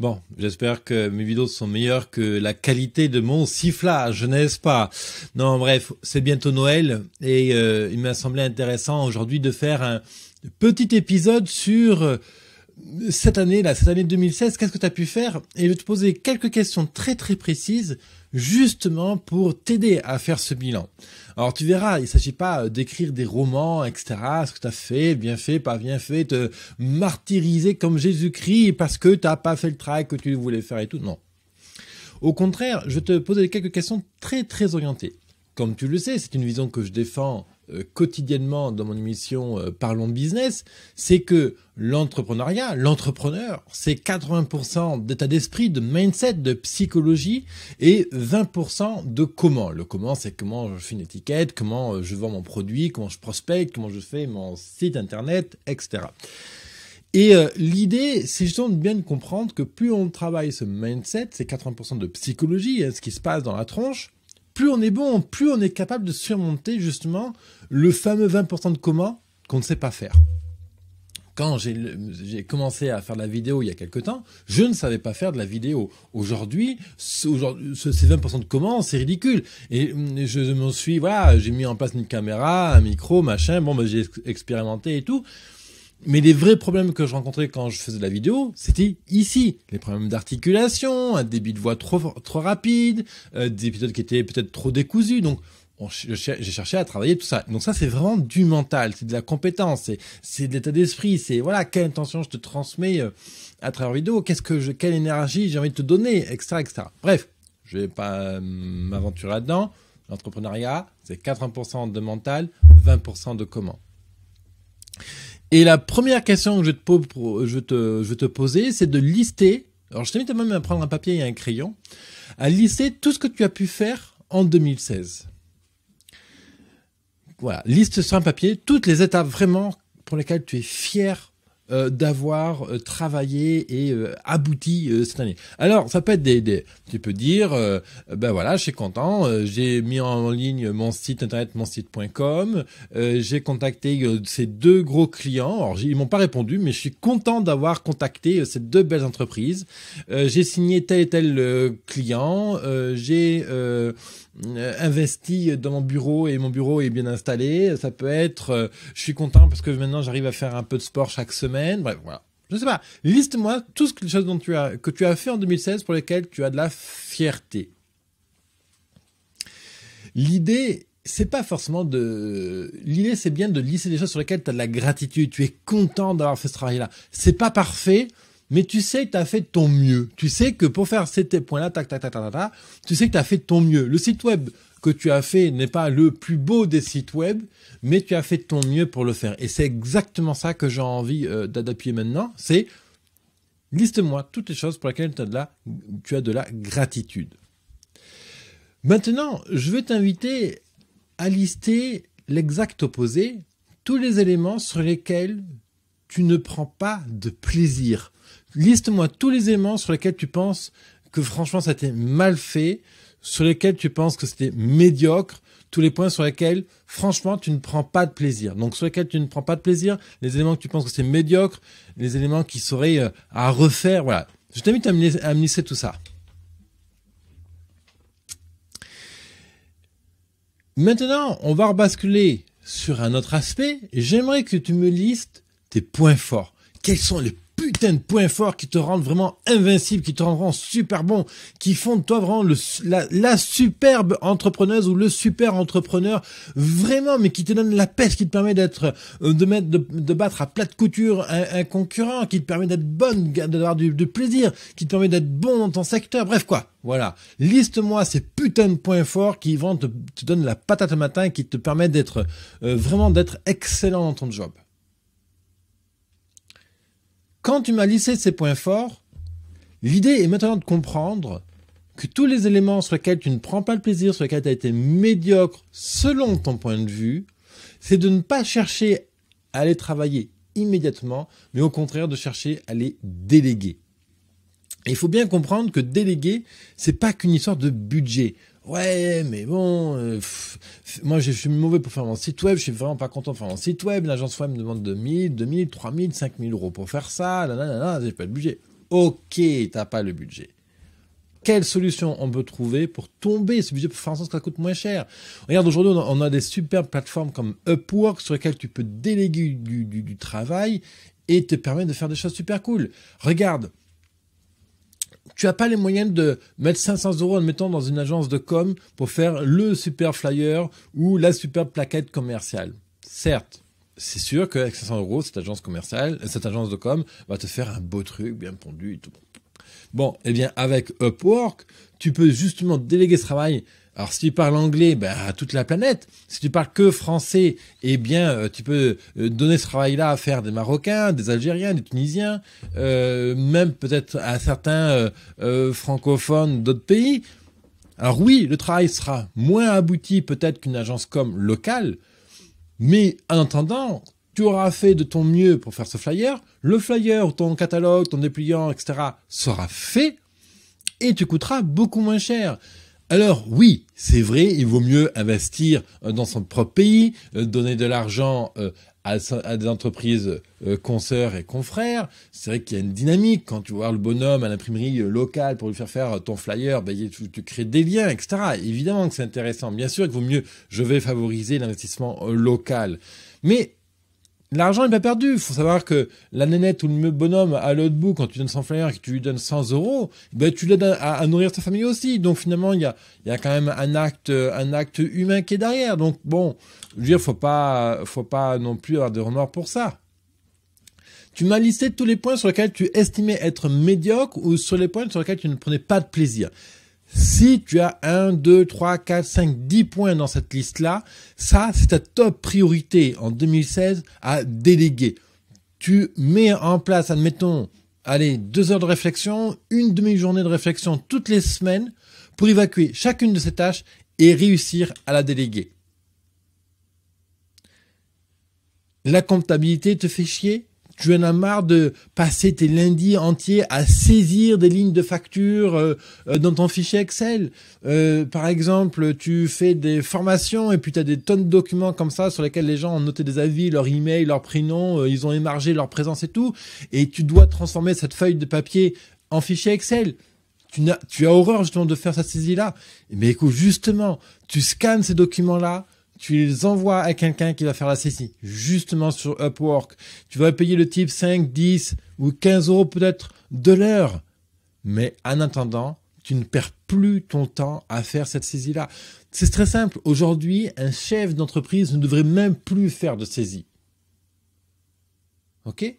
Bon, j'espère que mes vidéos sont meilleures que la qualité de mon sifflage, n'est-ce pas Non, bref, c'est bientôt Noël et euh, il m'a semblé intéressant aujourd'hui de faire un petit épisode sur euh, cette année-là, cette année 2016, qu'est-ce que tu as pu faire Et je vais te poser quelques questions très très précises justement pour t'aider à faire ce bilan. Alors tu verras, il ne s'agit pas euh, d'écrire des romans, etc., ce que tu as fait, bien fait, pas bien fait, te martyriser comme Jésus-Christ parce que tu n'as pas fait le travail que tu voulais faire et tout, non. Au contraire, je vais te poser quelques questions très très orientées. Comme tu le sais, c'est une vision que je défends euh, quotidiennement dans mon émission euh, Parlons Business, c'est que l'entrepreneuriat, l'entrepreneur, c'est 80% d'état d'esprit, de mindset, de psychologie et 20% de comment. Le comment, c'est comment je fais une étiquette, comment euh, je vends mon produit, comment je prospecte, comment je fais mon site internet, etc. Et l'idée, c'est justement de bien comprendre que plus on travaille ce mindset, c'est 80% de psychologie, hein, ce qui se passe dans la tronche, plus on est bon, plus on est capable de surmonter justement le fameux 20% de comment qu'on ne sait pas faire. Quand j'ai commencé à faire la vidéo il y a quelque temps, je ne savais pas faire de la vidéo. Aujourd'hui, ces 20% de comment, c'est ridicule. Et hum, je me suis, voilà, j'ai mis en place une caméra, un micro, machin, bon, ben, j'ai expérimenté et tout. Mais les vrais problèmes que je rencontrais quand je faisais de la vidéo, c'était ici. Les problèmes d'articulation, un débit de voix trop, trop rapide, euh, des épisodes qui étaient peut-être trop décousus. Donc, j'ai cherché à travailler tout ça. Donc ça, c'est vraiment du mental, c'est de la compétence, c'est de l'état d'esprit, c'est voilà quelle intention je te transmets euh, à travers vidéo, qu'est-ce que je, quelle énergie j'ai envie de te donner, etc., etc. Bref, je vais pas euh, m'aventurer là-dedans. L'entrepreneuriat, c'est 80% de mental, 20% de comment. Et la première question que je te, je te, je te poser, c'est de lister. Alors, je t'invite même à prendre un papier et un crayon, à lister tout ce que tu as pu faire en 2016. Voilà, liste sur un papier toutes les étapes vraiment pour lesquelles tu es fier euh, d'avoir euh, travaillé et euh, abouti cette année. Alors, ça peut être des, des tu peux dire, ben voilà, je suis content, j'ai mis en ligne mon site internet, mon site.com, j'ai contacté ces deux gros clients. Alors, ils m'ont pas répondu, mais je suis content d'avoir contacté ces deux belles entreprises. j'ai signé tel et tel client, j'ai investi dans mon bureau et mon bureau est bien installé. Ça peut être, je suis content parce que maintenant j'arrive à faire un peu de sport chaque semaine bref, voilà. Je sais pas. Liste-moi tout ce que, les choses dont tu as, que tu as fait en 2016 pour lesquelles tu as de la fierté. L'idée, c'est pas forcément de. L'idée, c'est bien de lisser des choses sur lesquelles tu as de la gratitude. Tu es content d'avoir fait ce travail-là. C'est pas parfait, mais tu sais que tu as fait ton mieux. Tu sais que pour faire ces points-là, tac, tac, tac, tac, tu sais que tu as fait ton mieux. Le site web que tu as fait n'est pas le plus beau des sites web, mais tu as fait de ton mieux pour le faire. Et c'est exactement ça que j'ai envie d'adapter euh, maintenant. C'est liste-moi toutes les choses pour lesquelles tu as de la gratitude. Maintenant, je vais t'inviter à lister l'exact opposé, tous les éléments sur lesquels tu ne prends pas de plaisir. Liste-moi tous les éléments sur lesquels tu penses que franchement ça t'est mal fait, sur lesquels tu penses que c'était médiocre, tous les points sur lesquels, franchement, tu ne prends pas de plaisir. Donc, sur lesquels tu ne prends pas de plaisir, les éléments que tu penses que c'est médiocre, les éléments qui seraient euh, à refaire, voilà. Je t'invite à me tout ça. Maintenant, on va rebasculer sur un autre aspect. J'aimerais que tu me listes tes points forts. Quels sont les putain de points forts qui te rendent vraiment invincible, qui te rendent super bon, qui font de toi vraiment la, superbe entrepreneuse ou le super entrepreneur, vraiment, mais qui te donne la peste, qui te permet d'être, euh, de mettre, de, battre à plat de couture un, concurrent, qui te permet d'être bonne, d'avoir du, du plaisir, qui te permet d'être bon dans ton secteur, bref quoi. Voilà. Liste-moi ces putains de points forts qui vont te, te donner la patate matin, qui te permettent d'être, euh, vraiment d'être excellent dans ton job. Quand tu m'as lissé ces points forts, l'idée est maintenant de comprendre que tous les éléments sur lesquels tu ne prends pas le plaisir, sur lesquels tu as été médiocre selon ton point de vue, c'est de ne pas chercher à les travailler immédiatement, mais au contraire de chercher à les déléguer. il faut bien comprendre que déléguer, c'est pas qu'une histoire de budget. Ouais, mais bon, euh, moi je suis mauvais pour faire mon site web, je suis vraiment pas content de faire mon site web, l'agence web me demande 2000, 2000, 3000, 5000 euros pour faire ça, là, j'ai pas le budget. Ok, t'as pas le budget. Quelle solution on peut trouver pour tomber ce budget pour faire en sorte que ça coûte moins cher Regarde, aujourd'hui, on a des superbes plateformes comme Upwork sur lesquelles tu peux déléguer du, du travail et te permettre de faire des choses super cool. Regarde, tu n'as pas les moyens de mettre 500 euros, admettons, dans une agence de com pour faire le super flyer ou la super plaquette commerciale. Certes, c'est sûr qu'avec 500 euros, cette agence commerciale, cette agence de com va te faire un beau truc bien pondu et tout. Bon, eh bien, avec Upwork, tu peux justement déléguer ce travail alors si tu parles anglais, ben, à toute la planète. Si tu parles que français, eh bien euh, tu peux euh, donner ce travail-là à faire des Marocains, des Algériens, des Tunisiens, euh, même peut-être à certains francophones d'autres pays. Alors oui, le travail sera moins abouti peut-être qu'une agence comme locale, mais en attendant, tu auras fait de ton mieux pour faire ce flyer, le flyer, ton catalogue, ton dépliant, etc. sera fait et tu coûteras beaucoup moins cher. Alors oui, c'est vrai, il vaut mieux investir euh, dans son propre pays, euh, donner de l'argent euh, à, des entreprises consoeurs et confrères. C'est vrai qu'il y a une dynamique. Quand tu vois le bonhomme à l'imprimerie locale pour lui faire faire ton flyer, ben, tu, tu, crées des liens, etc. Évidemment que c'est intéressant. Bien sûr qu'il vaut mieux, je vais favoriser l'investissement local. Mais L'argent n'est pas perdu. Il faut savoir que la nénette ou le bonhomme à l'autre bout, quand tu donnes 100 flyers et que tu lui donnes 100 euros, ben tu l'aides à, nourrir sa famille aussi. Donc finalement, il y a, y a quand même un acte, un acte humain qui est derrière. Donc bon, je veux dire, faut pas, faut pas non plus avoir de remords pour ça. Tu m'as listé tous les points sur lesquels tu estimais être médiocre ou sur les points sur lesquels tu ne prenais pas de plaisir. Si tu as 1, 2, 3, 4, 5, 10 points dans cette liste-là, ça, c'est ta top priorité en 2016 à déléguer. Tu mets en place, admettons, allez, deux heures de réflexion, une demi-journée de réflexion toutes les semaines pour évacuer chacune de ces tâches et réussir à la déléguer. La comptabilité te fait chier tu en as marre de passer tes lundis entiers à saisir des lignes de facture euh, euh, dans ton fichier Excel. Euh, par exemple, tu fais des formations et puis tu as des tonnes de documents comme ça sur lesquels les gens ont noté des avis, leur email, leur prénom, ils ont émargé leur présence et tout. Et tu dois transformer cette feuille de papier en fichier Excel. Tu as, tu as horreur justement de faire cette saisie-là. Mais écoute, justement, tu scannes ces documents-là, tu les envoies à quelqu'un qui va faire la saisie, justement sur Upwork. Tu vas payer le type 5, 10 ou 15 euros peut-être de l'heure. Mais en attendant, tu ne perds plus ton temps à faire cette saisie-là. C'est très simple. Aujourd'hui, un chef d'entreprise ne devrait même plus faire de saisie. OK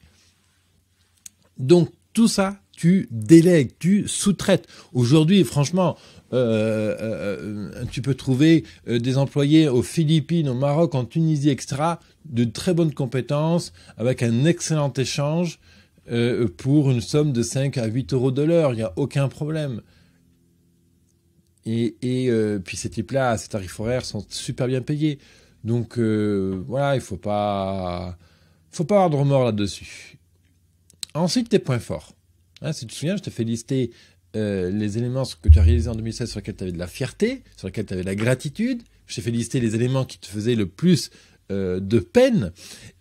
Donc, tout ça, tu délègues, tu sous-traites. Aujourd'hui, franchement, euh, euh, euh, tu peux trouver des employés aux Philippines, au Maroc, en Tunisie, extra, de très bonnes compétences, avec un excellent échange pour une somme de 5 à 8 euros de l'heure. Il n'y a aucun problème. Et, puis ces types-là, ces tarifs horaires sont super bien payés. Donc voilà, il faut pas, faut pas avoir de remords là-dessus. Ensuite, tes points forts. Hein, si tu te souviens, je te fais lister euh, les éléments que tu as réalisés en 2016 sur lesquels tu avais de la fierté, sur lesquels tu avais de la gratitude. Je t'ai fait lister les éléments qui te faisaient le plus euh, de peine.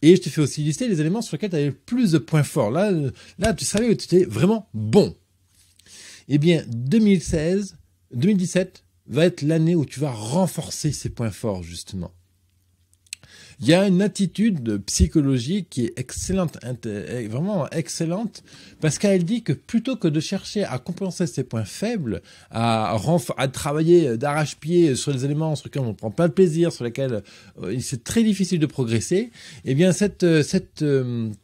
Et je t'ai fait aussi lister les éléments sur lesquels tu avais le plus de points forts. Là, euh, là tu savais que tu étais vraiment bon. Eh bien, 2016, 2017 va être l'année où tu vas renforcer ces points forts, justement. Il y a une attitude psychologique qui est excellente, euh, vraiment excellente, parce qu'elle dit que plutôt que de chercher à compenser ses points faibles, à, travailler d'arrache-pied sur les éléments sur lesquels on ne prend pas de plaisir, sur lesquels euh, c'est très difficile de progresser, eh bien cette, euh, cette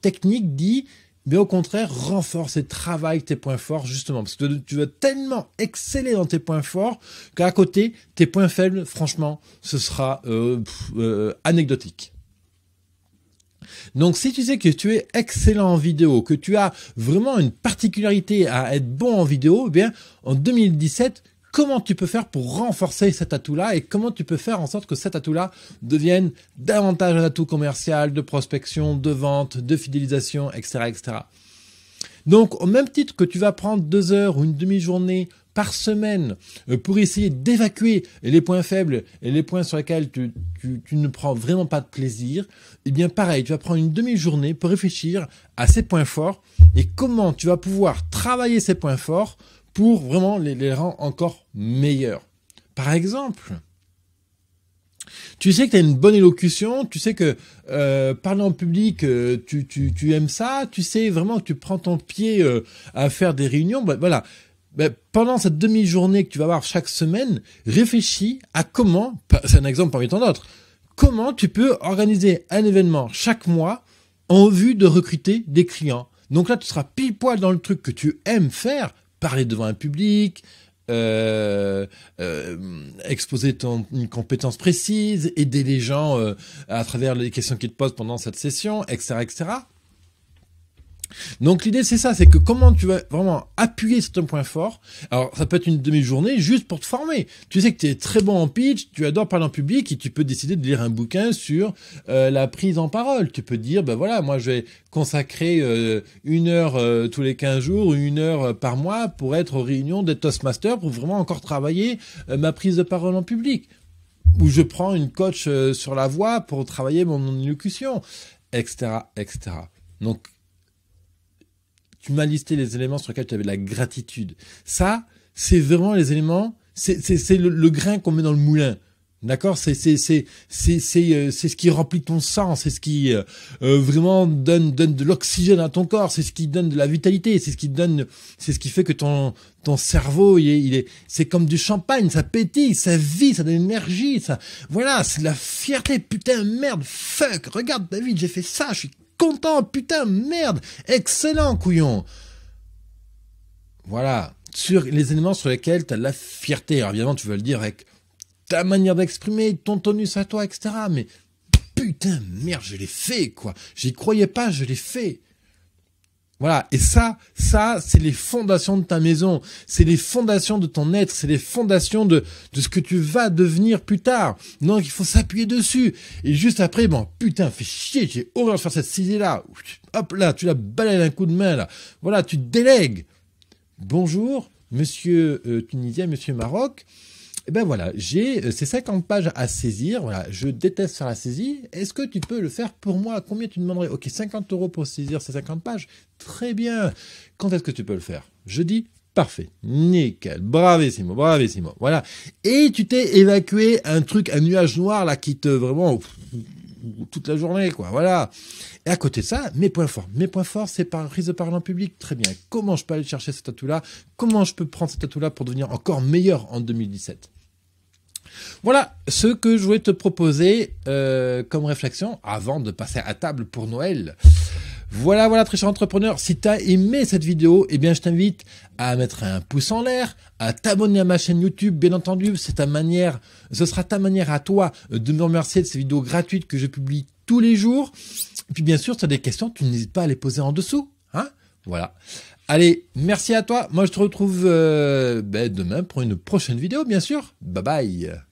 technique dit mais au contraire, renforce et travaille tes points forts, justement, parce que tu veux tellement exceller dans tes points forts qu'à côté, tes points faibles, franchement, ce sera euh, euh, anecdotique. Donc si tu sais que tu es excellent en vidéo, que tu as vraiment une particularité à être bon en vidéo, eh bien en 2017, comment tu peux faire pour renforcer cet atout-là et comment tu peux faire en sorte que cet atout-là devienne davantage un atout commercial, de prospection, de vente, de fidélisation, etc., etc. Donc, au même titre que tu vas prendre deux heures ou une demi-journée par semaine euh, pour essayer d'évacuer les points faibles et les points sur lesquels tu, tu, ne prends vraiment pas de plaisir, eh bien pareil, tu vas prendre une demi-journée pour réfléchir à ces points forts et comment tu vas pouvoir travailler ces points forts pour vraiment les, les rendre encore meilleurs. Par exemple, tu sais que tu as une bonne élocution, tu sais que euh, parler en public, euh, tu, tu, aimes ça, tu sais vraiment que tu prends ton pied euh, à faire des réunions, bah, voilà. Bah, pendant cette demi-journée que tu vas avoir chaque semaine, réfléchis à comment, c'est un exemple parmi tant d'autres, comment tu peux organiser un événement chaque mois en vue de recruter des clients. Donc là, tu seras pile poil dans le truc que tu aimes faire, parler devant un public, euh, euh, exposer une compétence précise, aider les gens euh, à travers les questions qu'ils te posent pendant cette session, etc., etc. Donc l'idée c'est ça, c'est que comment tu vas vraiment appuyer sur ton point fort. Alors ça peut être une demi-journée juste pour te former. Tu sais que tu es très bon en pitch, tu adores parler en public et tu peux décider de lire un bouquin sur euh, la prise en parole. Tu peux dire ben voilà, moi je vais consacrer euh, une heure euh, tous les 15 jours, une heure par mois pour être aux réunions des Toastmasters pour vraiment encore travailler ma prise de parole en public. Ou je prends une coach sur la voix pour travailler mon élocution, etc., etc. Donc tu m'as listé les éléments sur lesquels tu avais de la gratitude. Ça, c'est vraiment les éléments, c'est le, grain qu'on met dans le moulin. D'accord euh, C'est ce qui remplit ton sang, c'est ce qui euh, euh, vraiment donne donne de l'oxygène à ton corps, c'est ce qui donne de la vitalité, c'est ce qui donne c'est ce qui fait que ton ton cerveau il est c'est comme du champagne, ça pétille, ça vit, ça donne l'énergie, ça voilà, c'est de la fierté putain merde fuck, regarde David, j'ai fait ça, je suis content, putain, merde, excellent, couillon. Voilà, sur les éléments sur lesquels tu as la fierté. Alors évidemment, tu veux le dire avec ta manière d'exprimer, ton tonus à toi, etc. Mais putain, merde, je l'ai fait, quoi. J'y croyais pas, je l'ai fait. Voilà. Et ça, ça, c'est les fondations de ta maison. C'est les fondations de ton être. C'est les fondations de, de ce que tu vas devenir plus tard. Donc, il faut s'appuyer dessus. Et juste après, bon, putain, fais chier, j'ai horreur de faire cette idée-là. Hop là, tu la balayes d'un coup de main, là. Voilà, tu délègues. Bonjour, monsieur euh, Tunisien, monsieur Maroc. Et eh ben voilà, j'ai euh, ces 50 pages à saisir. Voilà, je déteste faire la saisie. Est-ce que tu peux le faire pour moi Combien tu demanderais Ok, 50 euros pour saisir ces 50 pages. Très bien. Quand est-ce que tu peux le faire Je dis « Parfait, nickel, bravissimo, bravissimo, voilà. Et tu t'es évacué un truc, un nuage noir là qui te vraiment toute la journée, quoi. Voilà. Et à côté de ça, mes points forts. Mes points forts, c'est par prise de parole en public. Très bien. Comment je peux aller chercher cet atout-là Comment je peux prendre cet atout-là pour devenir encore meilleur en 2017 voilà ce que je voulais te proposer euh, comme réflexion avant de passer à table pour Noël. Voilà, voilà, très cher entrepreneur, si tu as aimé cette vidéo, eh bien, je t'invite à mettre un pouce en l'air, à t'abonner à ma chaîne YouTube, bien entendu, c'est ta manière, ce sera ta manière à toi de me remercier de ces vidéos gratuites que je publie tous les jours. Et puis, bien sûr, si as des questions, tu n'hésites pas à les poser en dessous, hein. Voilà. Allez, merci à toi. Moi, je te retrouve euh, ben, demain pour une prochaine vidéo, bien sûr. Bye bye.